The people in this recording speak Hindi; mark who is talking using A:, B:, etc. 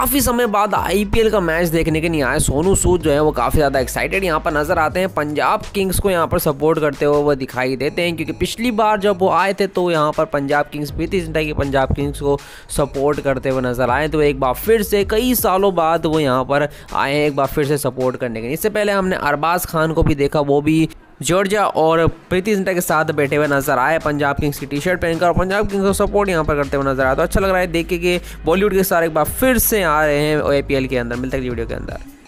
A: काफ़ी समय बाद आईपीएल का मैच देखने के लिए आए सोनू सूद जो है वो काफ़ी ज़्यादा एक्साइटेड यहाँ पर नज़र आते हैं पंजाब किंग्स को यहाँ पर सपोर्ट करते हुए वो दिखाई देते हैं क्योंकि पिछली बार जब वो आए थे तो यहाँ पर पंजाब किंग्स प्रीति जिंदा की पंजाब किंग्स को सपोर्ट करते हुए नज़र आए तो एक बार फिर से कई सालों बाद वो यहाँ पर आए हैं एक बार फिर से सपोर्ट करने के लिए इससे पहले हमने अरबाज खान को भी देखा वो भी जॉर्जिया और प्रीति जिंटा के साथ बैठे हुए नजर आए पंजाब किंग्स की टी शर्ट पहनकर और पंजाब किंग्स को सपोर्ट यहाँ पर करते हुए नजर आया तो अच्छा लग रहा है देखिए कि बॉलीवुड के सारे एक बार फिर से आ रहे हैं ए के अंदर मिलते हैं वीडियो के अंदर